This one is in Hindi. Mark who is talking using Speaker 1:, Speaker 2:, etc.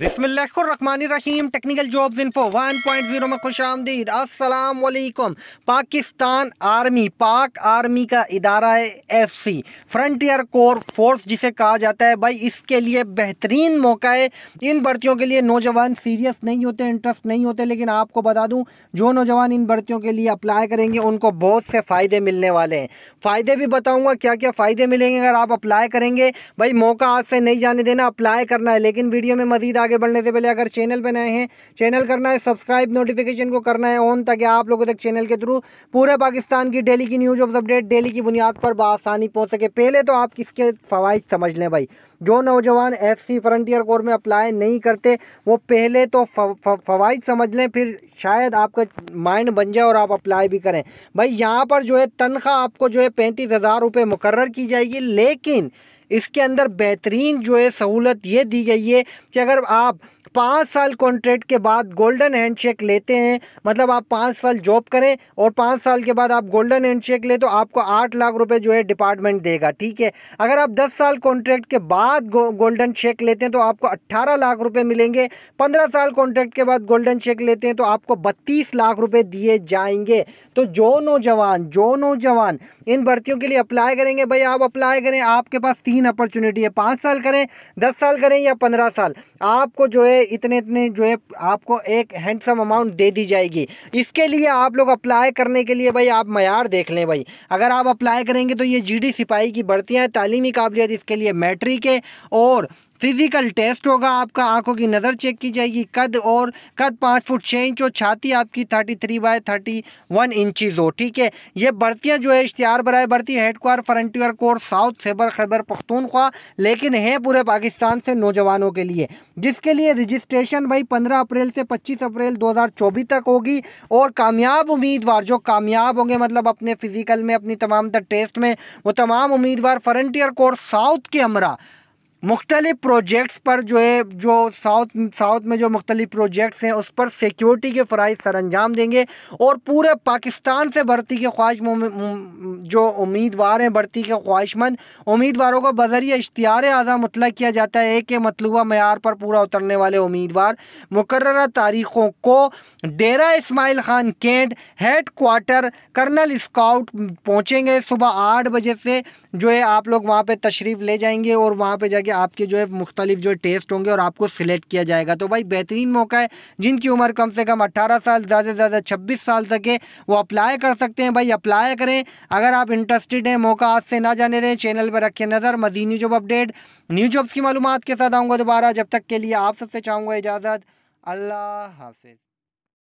Speaker 1: बिसमीम टेक्निकल जॉब्स इन्फो 1.0 में खुश आमदीद असलकम पाकिस्तान आर्मी पाक आर्मी का इदारा है F C frontier corps force जिसे कहा जाता है भाई इसके लिए बेहतरीन मौका है इन भर्तियों के लिए नौजवान सीरियस नहीं होते इंटरेस्ट नहीं होते लेकिन आपको बता दूं जो नौजवान इन भर्तियों के लिए अप्लाई करेंगे उनको बहुत से फ़ायदे मिलने वाले हैं फ़ायदे भी बताऊँगा क्या क्या फ़ायदे मिलेंगे अगर आप अप्लाई करेंगे भाई मौका आज से नहीं जाने देना अप्लाई करना है लेकिन वीडियो में मजीद आगे बढ़ने से पहले अगर चैनल पर नए हैं चैनल करना है सब्सक्राइब नोटिफिकेशन को करना है ऑन ताकि आप लोगों तक चैनल के थ्रू पूरे पाकिस्तान की डेली की न्यूज़ ऑफ अपडेट डेली की बुनियाद पर बसानी पहुँच सके पहले तो आप किसके फ़वाद समझ लें भाई जो नौजवान एफ सी फ्रंटियर कोर में अप्लाई नहीं करते वो पहले तो फ़वाद समझ लें फिर शायद आपका माइंड बन जाए और आप अप्लाई भी करें भाई यहाँ पर जो है तनख्वाह आपको जो है पैंतीस हज़ार रुपये मुकर की जाएगी लेकिन इसके अंदर बेहतरीन जो है सहूलत ये दी गई है कि अगर आप पाँच साल कॉन्ट्रैक्ट के बाद गोल्डन हैंडशेक लेते हैं मतलब आप पाँच साल जॉब करें और पाँच साल के बाद आप गोल्डन हैंडशेक ले तो आपको आठ लाख रुपए जो है डिपार्टमेंट देगा ठीक है अगर आप दस साल कॉन्ट्रैक्ट के बाद गो, गोल्डन चेक लेते हैं तो आपको अट्ठारह लाख रुपए मिलेंगे पंद्रह साल कॉन्ट्रैक्ट के बाद गोल्डन चेक लेते हैं तो आपको बत्तीस लाख रुपये दिए जाएंगे तो जो नौजवान जो नौजवान इन भर्तियों के लिए अप्लाई करेंगे भाई आप अप्लाई करें आपके पास तीन अपॉर्चुनिटी है पाँच साल करें दस साल करें या पंद्रह साल आपको जो है इतने इतने जो है आपको एक हैंडसम अमाउंट दे दी जाएगी इसके लिए आप लोग अप्लाई करने के लिए भाई आप मैार देख लें भाई अगर आप अप्लाई करेंगे तो ये जी सिपाही की बढ़तियाँ तालीमी काबिलियत इसके लिए मैट्रिक है और फिजिकल टेस्ट होगा आपका आंखों की नज़र चेक की जाएगी कद और कद पाँच फुट छः इंच और छाती आपकी thirty three by thirty one inches हो ठीक है ये बढ़तियाँ जो है इश्तिहार बरए head headquarter frontier corps south सेबर खैबर पख्तूनख्वा लेकिन है पूरे पाकिस्तान से नौजवानों के लिए जिसके लिए रजिस्ट्रेशन भाई पंद्रह अप्रैल से पच्चीस अप्रैल दो हज़ार चौबीस तक होगी और कामयाब उम्मीदवार जो कामयाब होंगे मतलब अपने फिजिकल में अपनी तमाम तर टेस्ट में वो तमाम उम्मीदवार फ्रंटियर कोर साउथ के हमरा मुख्तलिफ़ प्रोजेक्ट्स पर जो है जो साउथ साउथ में जो मुख्तलिफ़ प्रोजेक्ट्स हैं उस पर सिक्योरिटी के फ़राइज सर अंजाम देंगे और पूरे पाकिस्तान से भर्ती के ख्वाहिश जो उम्मीदवार हैं भर्ती के ख्वाहिशमंद उम्मीदवारों को बजरिया इश्तियार आज़ा मुतल किया जाता है कि मतलूबा मैार पर पूरा उतरने वाले उम्मीदवार मुकर तारीख़ों को Dera Ismail Khan cantt head quarter colonel scout पहुँचेंगे सुबह आठ बजे से जो है आप लोग वहाँ पर तशरीफ़ ले जाएंगे और वहाँ पर जाके आपके जो है मुख्तलिफ जो टेस्ट होंगे और आपको सिलेक्ट किया जाएगा तो भाई बेहतरीन मौका है जिनकी उम्र कम से कम अट्ठारह साल ज़्यादा से ज़्यादा छब्बीस साल तक है वो अप्लाई कर सकते हैं भाई अप्लाई करें अगर आप इंटरेस्टेड हैं मौका आज से ना जाने दें चैनल पर रखें नज़र मजीद new job update new jobs की मालूम के साथ आऊँगा दोबारा जब तक के लिए आप सबसे चाहूँगा इजाज़त अल्लाह हाफिज़